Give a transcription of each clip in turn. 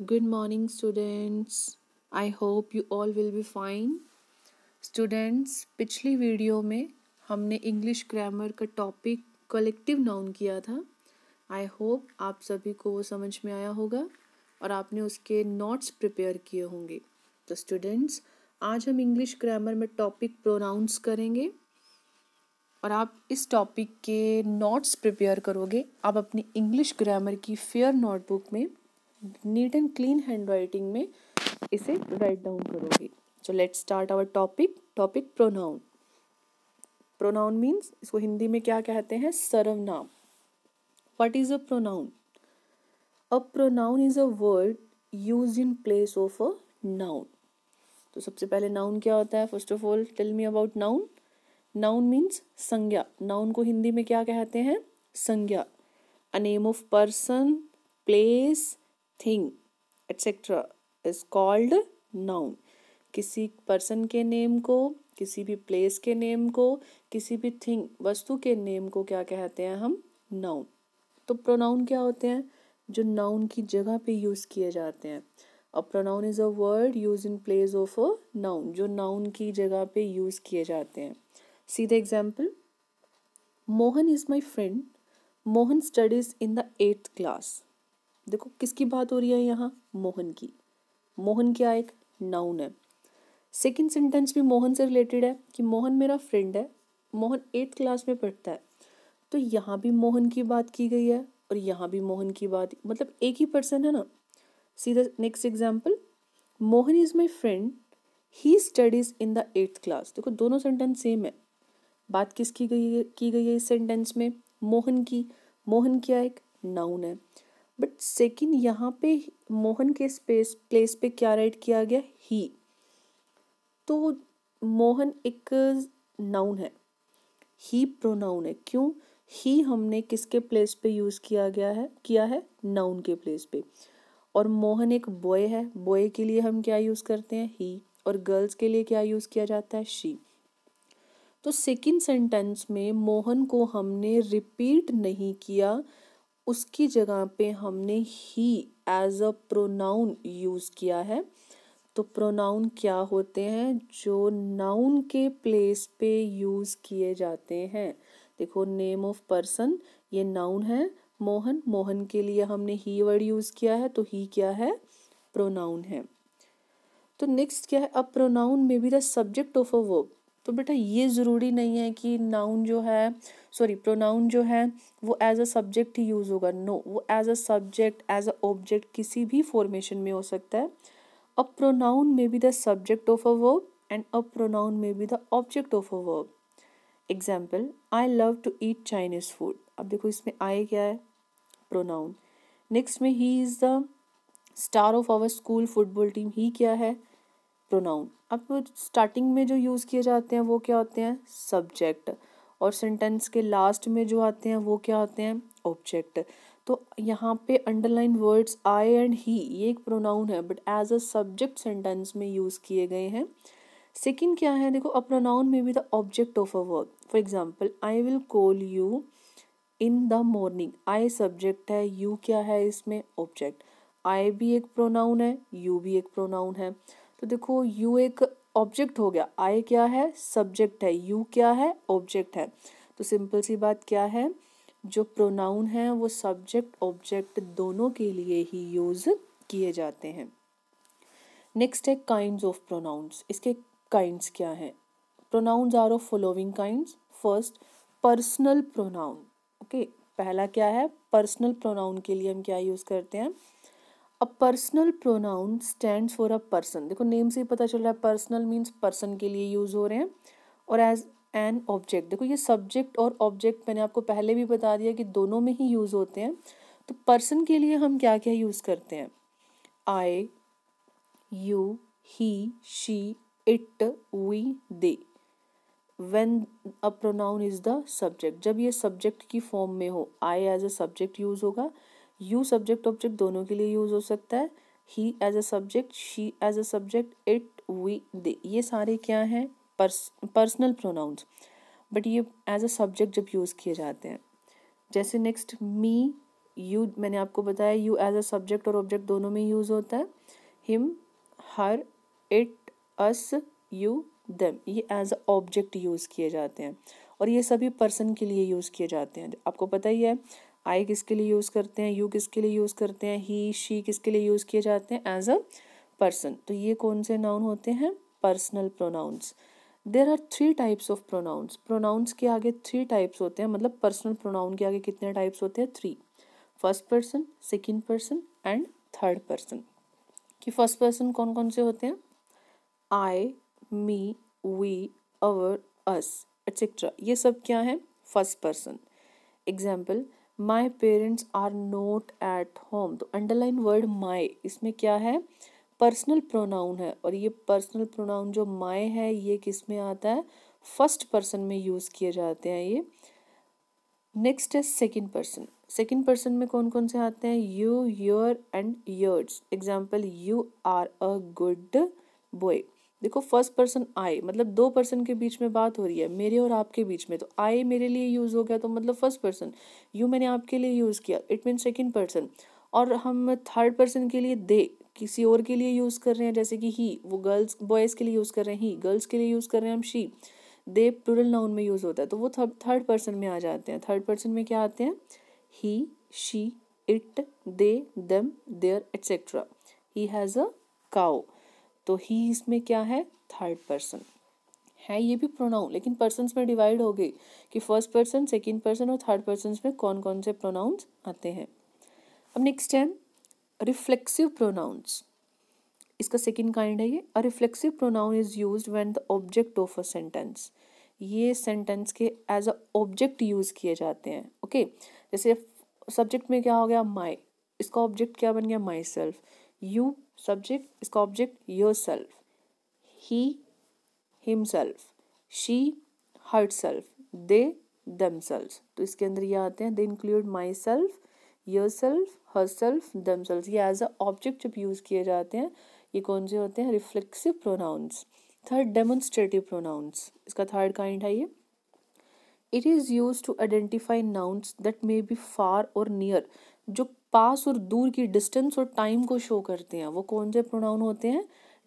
Good morning students I hope you all will be fine students पिछली video में हमने English grammar का topic collective noun किया था आई होप आप सभी को वो समझ में आया होगा और आपने उसके नोट्स प्रिपेयर किए होंगे तो स्टूडेंट्स आज हम इंग्लिश ग्रामर में टॉपिक प्रोनाउंस करेंगे और आप इस टॉपिक के नोट्स प्रिपेयर करोगे आप अपनी इंग्लिश ग्रामर की फेयर नोटबुक में neat and clean hand writing में इसे राइट डाउन करोगे so let start our topic topic pronoun pronoun means इसको हिंदी में क्या कहते हैं सर्वनाम what is a pronoun a pronoun is a word use in place of a noun तो सबसे पहले नाउन क्या होता है first of all tell me about noun noun means संज्ञा नाउन को हिंदी में क्या कहते हैं संज्ञा a name of person place thing etcetera is called noun किसी पर्सन के नेम को किसी भी प्लेस के नेम को किसी भी थिंग वस्तु के नेम को क्या कहते हैं हम नाउन तो प्रोनाउन क्या होते हैं जो नाउन की जगह पे यूज़ किए जाते हैं और pronoun is a word use in place of a noun जो नाउन की जगह पे यूज़ किए जाते हैं सीधे example Mohan is my friend Mohan studies in the eighth class देखो किसकी बात हो रही है यहाँ मोहन की मोहन क्या एक नाउन है सेकेंड सेंटेंस भी मोहन से रिलेटेड है कि मोहन मेरा फ्रेंड है मोहन एट्थ क्लास में पढ़ता है तो यहाँ भी मोहन की बात की गई है और यहाँ भी मोहन की बात मतलब एक ही पर्सन है ना सीधा next example Mohan is my friend he studies in the eighth class देखो दोनों सेंटेंस सेम है बात किसकी गई की गई है इस सेंटेंस में मोहन की मोहन क्या एक नाउन है बट सेकेंड यहाँ पे मोहन के स्पेस प्लेस पे क्या राइट किया गया ही तो मोहन एक नाउन है ही प्रोनाउन है क्यों ही हमने किसके प्लेस पे यूज़ किया गया है किया है नाउन के प्लेस पे और मोहन एक बॉय है बॉय के लिए हम क्या यूज़ करते हैं ही और गर्ल्स के लिए क्या यूज़ किया जाता है शी तो सेकंड सेंटेंस में मोहन को हमने रिपीट नहीं किया उसकी जगह पे हमने he as a pronoun use किया है तो प्रोनाउन क्या होते हैं जो नाउन के प्लेस पे यूज़ किए जाते हैं देखो नेम ऑफ पर्सन ये नाउन है मोहन मोहन के लिए हमने ही वर्ड यूज़ किया है तो ही क्या है प्रोनाउन है तो नेक्स्ट क्या है a pronoun may be the subject of a verb तो बेटा ये ज़रूरी नहीं है कि नाउन जो है सॉरी प्रोनाउन जो है वो एज अ सब्जेक्ट ही यूज़ होगा नो no, वो as a subject as a object किसी भी फॉर्मेशन में हो सकता है a pronoun may be the subject of a verb and a pronoun may be the object of a verb example I love to eat Chinese food अब देखो इसमें आए क्या है प्रोनाउन नेक्स्ट में he is the star of our school football team ही क्या है pronoun अब स्टार्टिंग में जो यूज़ किए जाते हैं वो क्या होते हैं सब्जेक्ट और सेंटेंस के लास्ट में जो आते हैं वो क्या होते हैं ऑब्जेक्ट तो यहाँ पे underline words I and he ये एक प्रोनाउन है but as a subject sentence में यूज़ किए गए हैं सेकेंड क्या है देखो a pronoun may be the object of a verb for example I will call you in the morning I subject है यू क्या है इसमें ऑब्जेक्ट आई भी एक प्रोनाउन है यू भी एक प्रोनाउन है तो देखो यू एक ऑब्जेक्ट हो गया आई क्या है सब्जेक्ट है यू क्या है ऑब्जेक्ट है तो सिंपल सी बात क्या है जो प्रोनाउन है वो सब्जेक्ट ऑब्जेक्ट दोनों के लिए ही यूज़ किए जाते हैं नेक्स्ट है काइंड ऑफ प्रोनाउंस इसके काइंड्स क्या हैं pronouns are of following kind first personal pronoun okay पहला क्या है पर्सनल प्रोनाउन के लिए हम क्या यूज़ करते हैं a personal pronoun stand for a person देखो नेम से ही पता चल रहा है पर्सनल मीन्स पर्सन के लिए यूज हो रहे हैं और एज एन ऑब्जेक्ट देखो ये सब्जेक्ट और ऑब्जेक्ट मैंने आपको पहले भी बता दिया कि दोनों में ही यूज़ होते हैं तो पर्सन के लिए हम क्या क्या यूज़ करते हैं I you he she it we they when a pronoun is the subject जब ये सब्जेक्ट की फॉर्म में हो I as a subject use होगा यू सब्जेक्ट ऑब्जेक्ट दोनों के लिए यूज हो सकता है he as a subject she as a subject it we they ये सारे क्या हैं पर्सनल प्रोनाउंस बट ये एज अ सब्जेक्ट जब यूज़ किए जाते हैं जैसे नेक्स्ट मी यू मैंने आपको बताया यू एज अ सब्जेक्ट और ऑब्जेक्ट दोनों में यूज़ होता है him her it us you them ये एज अ ऑब्जेक्ट यूज़ किए जाते हैं और ये सभी पर्सन के लिए यूज़ किए जाते हैं आपको पता ही है आई किसके लिए यूज़ करते हैं यू किसके लिए यूज़ करते हैं ही शी किसके लिए यूज़ किए जाते हैं एज अ पर्सन तो ये कौन से नाउन होते हैं personal pronouns there are three types of pronouns pronouns के आगे थ्री टाइप्स होते हैं मतलब पर्सनल प्रोनाउन के आगे कितने टाइप्स होते हैं three first person second person and third person कि फर्स्ट पर्सन कौन कौन से होते हैं आई मी वी अवर अस एट्सेट्रा ये सब क्या है first person example my parents are not at home तो अंडरलाइन वर्ड माई इसमें क्या है पर्सनल प्रोनाउन है और ये पर्सनल प्रोनाउन जो माई है ये किस में आता है फर्स्ट पर्सन में यूज़ किए जाते हैं ये नेक्स्ट है सेकेंड पर्सन सेकेंड पर्सन में कौन कौन से आते हैं you your and yours example you are a good boy देखो फर्स्ट पर्सन आई मतलब दो पर्सन के बीच में बात हो रही है मेरे और आपके बीच में तो आई मेरे लिए यूज़ हो गया तो मतलब फर्स्ट पर्सन यू मैंने आपके लिए यूज़ किया इट मीन सेकेंड पर्सन और हम थर्ड पर्सन के लिए दे किसी और के लिए यूज़ कर रहे हैं जैसे कि ही वो गर्ल्स बॉयज़ के लिए यूज़ कर रहे हैं ही गर्ल्स के लिए यूज़ कर रहे हैं हम शी दे प्लूरल नाउन में यूज़ होता है तो वो थर्ड पर्सन में आ जाते हैं थर्ड पर्सन में क्या आते हैं ही she it they them their etcetera he has a cow तो ही इसमें क्या है थर्ड पर्सन है ये भी प्रोनाउन लेकिन पर्सन में डिवाइड हो गई कि फर्स्ट पर्सन सेकेंड पर्सन और थर्ड पर्सन में कौन कौन से प्रोनाउंस आते हैं अब नेक्स्ट है रिफ्लेक्सिव प्रोनाउंस इसका सेकेंड काइंड है ये a reflexive pronoun is use when the object of a sentence ये सेंटेंस के एज अ ऑब्जेक्ट यूज़ किए जाते हैं ओके okay? जैसे सब्जेक्ट में क्या हो गया माई इसका ऑब्जेक्ट क्या बन गया माई सेल्फ यू सब्जेक्ट इसका object yourself he himself she herself they themself तो इसके अंदर ये आते हैं they include myself yourself herself themself ये एज अ ऑब्जेक्ट जब यूज़ किए जाते हैं ये कौन से होते हैं reflexive pronouns third demonstrative pronouns इसका थर्ड काइंड है ये it is use to identify nouns that may B फार और नियर जो पास और दूर की डिस्टेंस और टाइम को शो करते हैं वो कौन से प्रोनाउन होते हैं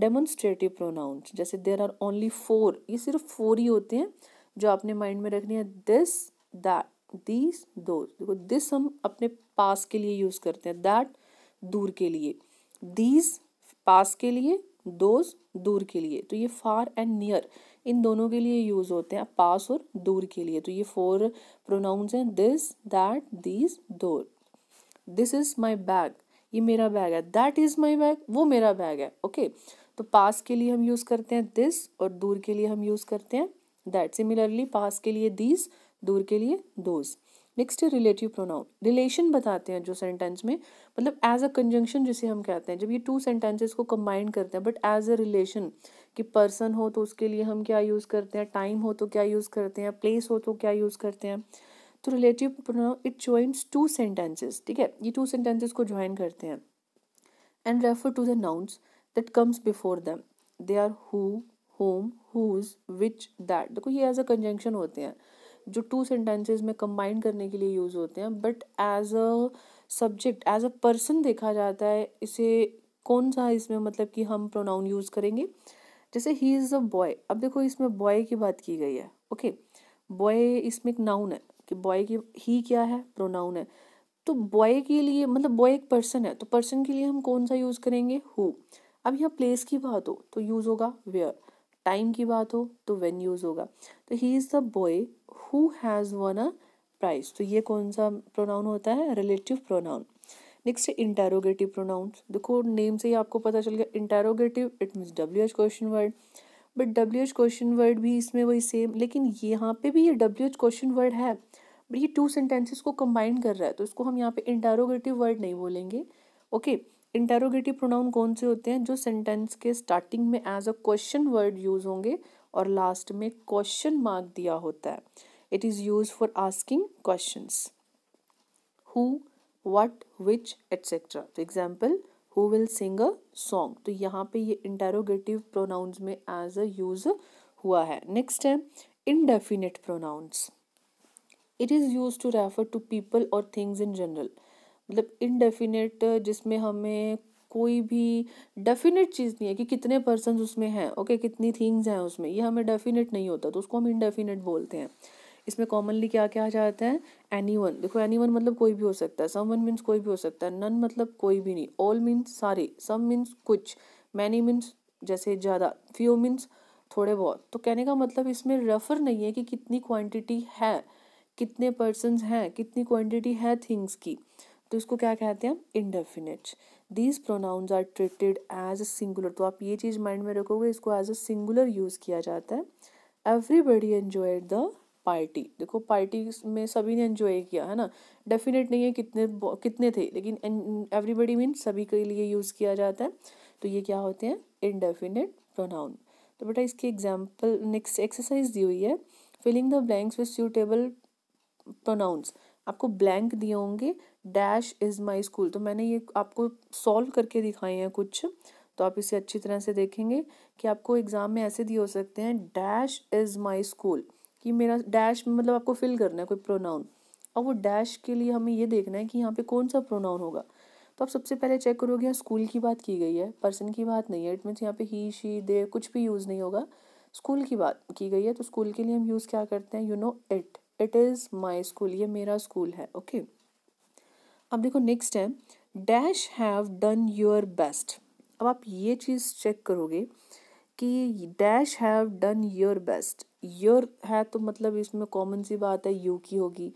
डेमोन्स्ट्रेटिव प्रोनाउंस जैसे देर आर ओनली फोर ये सिर्फ फोर ही होते हैं जो आपने माइंड में रखनी है दिस दैट दिस दो देखो दिस हम अपने पास के लिए यूज़ करते हैं दैट दूर के लिए दीज पास के लिए दोज दूर के लिए तो ये फार एंड नियर इन दोनों के लिए यूज़ होते हैं पास और दूर के लिए तो ये फोर प्रोनाउंस हैं this that these those this is my bag ये मेरा बैग है दैट इज माई बैग वो मेरा बैग है ओके okay? तो पास के लिए हम यूज करते हैं दिस और दूर के लिए हम यूज करते हैं दैट सिमिलरली पास के लिए दीज दूर के लिए दोज नेक्स्ट है रिलेटिव प्रोनाउन रिलेशन बताते हैं जो सेंटेंस में मतलब एज अ कंजंक्शन जिसे हम कहते हैं जब ये टू सेंटेंसेस को कंबाइन करते हैं बट एज अ रिलेशन कि पर्सन हो तो उसके लिए हम क्या यूज़ करते हैं टाइम हो तो क्या यूज़ करते हैं प्लेस हो तो क्या यूज़ करते हैं तो relative pronoun it joins two sentences ठीक है ये टू सेंटेंसेस को ज्वाइन करते हैं and refer to the nouns that comes before them they are who whom whose which that देखो ये एज अ कंजंक्शन होते हैं जो टू सेंटेंसेज में कंबाइन करने के लिए यूज़ होते हैं but as a subject as a person देखा जाता है इसे कौन सा इसमें मतलब कि हम प्रोनाउन यूज़ करेंगे जैसे ही इज़ अ बॉय अब देखो इसमें बॉय की बात की गई है ओके okay? बॉय इसमें एक नाउन है कि बॉय की ही क्या है प्रोनाउन है तो बॉय के लिए मतलब बॉय एक पर्सन है तो पर्सन के लिए हम कौन सा यूज़ करेंगे हु अब यहाँ प्लेस की बात हो तो यूज़ होगा वेयर टाइम की बात हो तो वेन यूज़ होगा तो he is the boy who has won a prize तो ये कौन सा प्रोनाउन होता है रिलेटिव प्रोनाउन नेक्स्ट है इंटेरोगेटिव प्रोनाउंस देखो नेम से ही आपको पता चल गया interrogative it means W H question word but W H question word भी इसमें वही सेम लेकिन यहाँ पे भी ये डब्ल्यू एच क्वेश्चन वर्ड है बट ये टू सेंटेंसेस को कंबाइन कर रहा है तो इसको हम यहाँ पे इंटेरोगेटिव वर्ड नहीं बोलेंगे ओके इंटेरोगेटिव प्रोनाउन कौन से होते हैं जो सेंटेंस के स्टार्टिंग में as a question word use होंगे और लास्ट में क्वेश्चन मार्क दिया होता है it is use for asking question who what which etcetera for example who will sing a song तो यहाँ पे ये इंटेरोगेटिव प्रोनाउंस में एज अ यूज हुआ है नेक्स्ट है indefinite pronouns it is use to refer to people और things in general मतलब इनडेफिनेट जिसमें हमें कोई भी डेफिनेट चीज़ नहीं है कि कितने पर्सन उसमें हैं ओके okay, कितनी थिंग्स हैं उसमें ये हमें डेफिनेट नहीं होता तो उसको हम इनडेफिनेट बोलते हैं इसमें कॉमनली क्या आ जाता है एनी वन देखो एनी वन मतलब कोई भी हो सकता है सम वन मीन्स कोई भी हो सकता है नन मतलब कोई भी नहीं ऑल मीन्स सारे सम मीन्स कुछ मैनी मीन्स जैसे ज़्यादा फ्यू मीन्स थोड़े बहुत तो कहने का मतलब इसमें रेफर नहीं है कि कितनी क्वांटिटी है कितने पर्सन हैं कितनी क्वांटिटी है थिंग्स की तो इसको क्या कहते हैं indefinite these pronouns are treated as a singular तो आप ये चीज़ माइंड में रखोगे इसको एज अ सिंगुलर यूज़ किया जाता है एवरीबडी एन्जॉय द पार्टी देखो पार्टी में सभी ने इन्जॉय किया है ना डेफिनेट नहीं है कितने कितने थे लेकिन एवरीबडी मीन सभी के लिए यूज़ किया जाता है तो ये क्या होते हैं इनडेफिनेट प्रोनाउन तो बेटा इसकी एग्जाम्पल नेक्स्ट एक्सरसाइज दी हुई है filling the blanks with suitable pronouns आपको ब्लैंक दिए होंगे डैश इज़ माई स्कूल तो मैंने ये आपको सॉल्व करके दिखाए हैं कुछ तो आप इसे अच्छी तरह से देखेंगे कि आपको एग्ज़ाम में ऐसे दिए हो सकते हैं डैश इज़ माई स्कूल कि मेरा डैश मतलब आपको फिल करना है कोई प्रोनाउन अब वो डैश के लिए हमें ये देखना है कि यहाँ पे कौन सा प्रोनाउन होगा तो आप सबसे पहले चेक करोगे यहाँ स्कूल की बात की गई है पर्सन की बात नहीं है इट मीन्स यहाँ पे ही शी दे कुछ भी यूज़ नहीं होगा स्कूल की बात की गई है तो स्कूल के लिए हम यूज़ क्या करते हैं you know it it is my school ये मेरा स्कूल है ओके okay? अब देखो नेक्स्ट है dash have done your best अब आप ये चीज़ चेक करोगे कि dash have done your best your है तो मतलब इसमें कॉमन सी बात है यू की होगी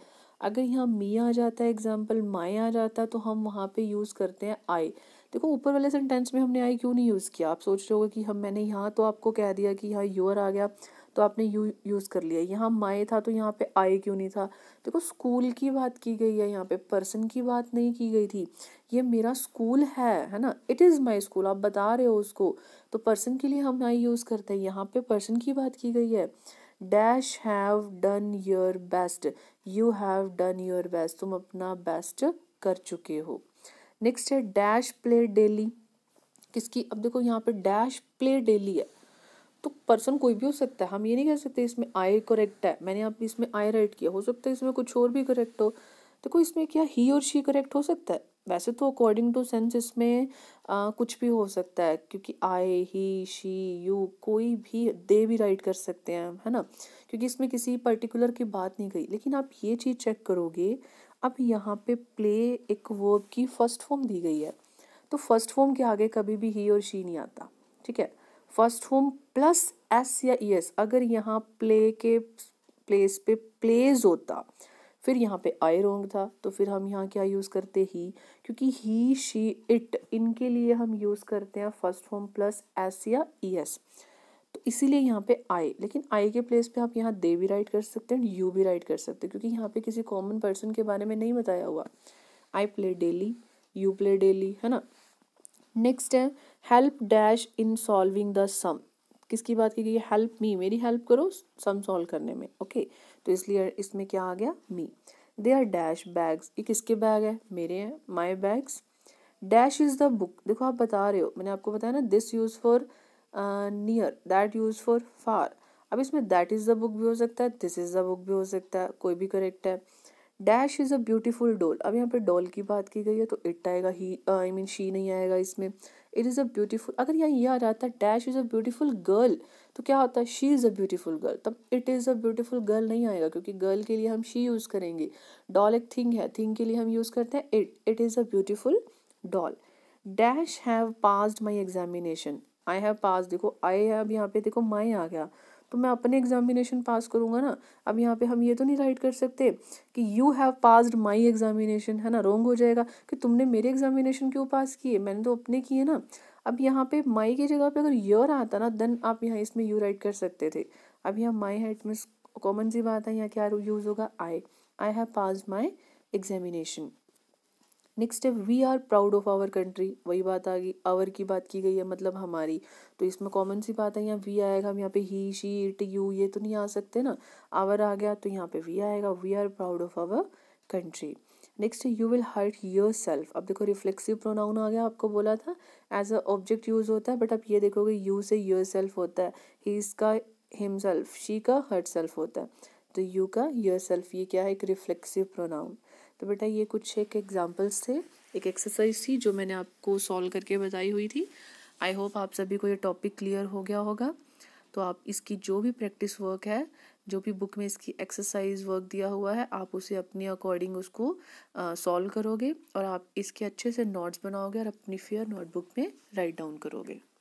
अगर यहाँ मी आ जाता है एग्जाम्पल माई आ जाता है तो हम वहाँ पे यूज़ करते हैं आई देखो ऊपर वाले सेंटेंस में हमने आई क्यों नहीं यूज़ किया आप सोच रहे हो कि हम मैंने यहाँ तो आपको कह दिया कि यहाँ योर आ गया तो आपने यू यूज़ कर लिया यहाँ माए था तो यहाँ पे आए क्यों नहीं था देखो स्कूल की बात की गई है यहाँ पे पर्सन की बात नहीं की गई थी ये मेरा स्कूल है है ना इट इज़ माई स्कूल आप बता रहे हो उसको तो पर्सन के लिए हम आई यूज़ करते हैं यहाँ पे पर्सन की बात की गई है dash have done your best you have done your best तुम अपना बेस्ट कर चुके हो नेक्स्ट है डैश प्ले डेली किसकी अब देखो यहाँ पे डैश प्ले डेली है तो पर्सन कोई भी हो सकता है हम ये नहीं कह सकते इसमें आई करेक्ट है मैंने आप इसमें आई राइट किया हो सकता है इसमें कुछ और भी करेक्ट हो देखो इसमें क्या ही और शी करेक्ट हो सकता है वैसे तो अकॉर्डिंग टू सेंस इसमें आ, कुछ भी हो सकता है क्योंकि आई ही शी यू कोई भी दे भी राइट कर सकते हैं है ना क्योंकि इसमें किसी पर्टिकुलर की बात नहीं गई लेकिन आप ये चीज़ चेक करोगे अब यहाँ पे प्ले एक वर्ब की फर्स्ट फॉर्म दी गई है तो फर्स्ट फॉर्म के आगे कभी भी ही और शी नहीं आता ठीक है फर्स्ट होम प्लस एस या ई एस अगर यहाँ प्ले के प्लेस पे प्लेज होता फिर यहाँ पे आई रोंग था तो फिर हम यहाँ क्या यूज़ करते ही क्योंकि ही शी इट इनके लिए हम यूज़ करते हैं फर्स्ट होम प्लस एस या ई एस तो इसीलिए यहाँ पे आई लेकिन आई के प्लेस पे आप यहाँ दे भी राइट कर सकते हैं यू भी राइट कर सकते हैं क्योंकि यहाँ पे किसी कॉमन पर्सन के बारे में नहीं बताया हुआ I play daily you play daily है ना नेक्स्ट है help dash in solving the sum किसकी बात की गई है हेल्प मी मेरी हेल्प करो सम सॉल्व करने में ओके okay. तो इसलिए इसमें क्या आ गया me they are dash bags ये किसके बैग है मेरे हैं my bags dash is the book देखो आप बता रहे हो मैंने आपको बताया ना this use for near that use for far अब इसमें दैट इज़ द बुक भी हो सकता है दिस इज़ द बुक भी हो सकता है कोई भी करेक्ट है डैश इज़ अ ब्यूटीफुल डोल अब यहाँ पे डोल की बात की गई है तो इट आएगा ही आई मीन शी नहीं आएगा इसमें इट इज़ अ ब्यूटीफुल अगर यहाँ ये आ था dash is a beautiful girl तो क्या होता है she is a beautiful girl तब it is a beautiful girl नहीं आएगा क्योंकि गर्ल के लिए हम शी यूज़ करेंगे डॉल एक थिंग है थिंग के लिए हम यूज़ करते हैं it it is a beautiful doll dash have passed my examination I have pass देखो आई हैव यहाँ पे देखो माई आ गया तो मैं अपने एग्जामिनेशन पास करूँगा ना अब यहाँ पे हम ये तो नहीं राइट कर सकते कि you have passed my examination है ना रोंग हो जाएगा कि तुमने मेरे एग्जामिनेशन क्यों पास किए मैंने तो अपने किए ना अब यहाँ पे माई की जगह पे अगर यर आता ना देन आप यहाँ इसमें यू राइट कर सकते थे अब यहाँ माई है इट मीन्स कॉमन सी बात है यहाँ क्या यूज़ होगा I I have pass my examination next है we are proud of our country वही बात आ गई आवर की बात की गई है मतलब हमारी तो इसमें कॉमन सी बात है यहाँ वी आएगा हम यहाँ पे ही शी इट यू ये तो नहीं आ सकते ना आवर आ गया तो यहाँ पे वी आएगा we are proud of our country next you will hurt yourself अब देखो रिफ्लेक्सिव प्रोनाउन आ गया आपको बोला था एज अ ऑब्जेक्ट यूज़ होता है बट आप ये देखोगे यू से योर सेल्फ होता है ही इसका हिमसेल्फ शी का हर्ट सेल्फ होता है तो यू का योर सेल्फ ये क्या है एक रिफ्लेक्सिव प्रोनाउन तो बेटा ये कुछ एक एग्जाम्पल्स थे एक एक्सरसाइज थी जो मैंने आपको सॉल्व करके बताई हुई थी आई होप आप सभी को ये टॉपिक क्लियर हो गया होगा तो आप इसकी जो भी प्रैक्टिस वर्क है जो भी बुक में इसकी एक्सरसाइज वर्क दिया हुआ है आप उसे अपने अकॉर्डिंग उसको सॉल्व करोगे और आप इसके अच्छे से नोट्स बनाओगे और अपनी फेयर नोटबुक में राइट डाउन करोगे